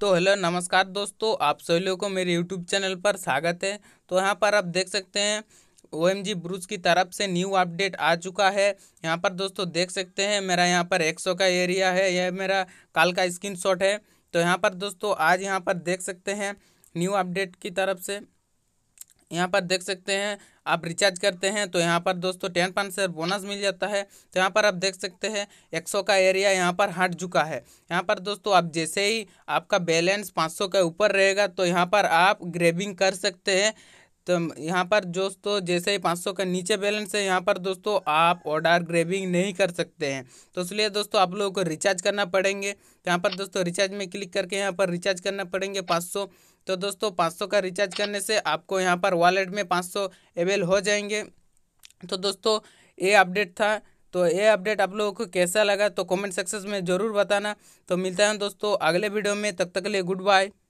तो हेलो नमस्कार दोस्तों आप सभी लोगों को मेरे यूट्यूब चैनल पर स्वागत है तो यहाँ पर आप देख सकते हैं ओ एम जी ब्रूज की तरफ से न्यू अपडेट आ चुका है यहाँ पर दोस्तों देख सकते हैं मेरा यहाँ पर सौ का एरिया है यह मेरा काल का स्क्रीनशॉट है तो यहाँ पर दोस्तों आज यहाँ पर देख सकते हैं न्यू अपडेट की तरफ से यहाँ पर देख सकते हैं आप रिचार्ज करते हैं तो यहाँ पर दोस्तों टेन परसेंट बोनस मिल जाता है तो यहाँ पर आप देख सकते हैं एक सौ का एरिया यहाँ पर हट चुका है यहाँ पर दोस्तों आप जैसे ही आपका बैलेंस पाँच सौ के ऊपर रहेगा तो यहाँ पर आप ग्रेबिंग कर सकते हैं तो यहाँ पर दोस्तों जैसे ही 500 का नीचे बैलेंस है यहाँ पर दोस्तों आप ऑर्डर ग्रेबिंग नहीं कर सकते हैं तो इसलिए दोस्तों आप लोगों को रिचार्ज करना पड़ेंगे तो यहाँ पर दोस्तों रिचार्ज में क्लिक करके यहाँ पर रिचार्ज करना पड़ेंगे 500 तो दोस्तों 500 का रिचार्ज करने से आपको यहाँ पर वॉलेट में पाँच सौ अवेल हो जाएंगे तो दोस्तों ये अपडेट था तो ये अपडेट आप लोगों को कैसा लगा तो कमेंट सेक्शन में ज़रूर बताना तो मिलता है दोस्तों अगले वीडियो में तब तक के लिए गुड बाय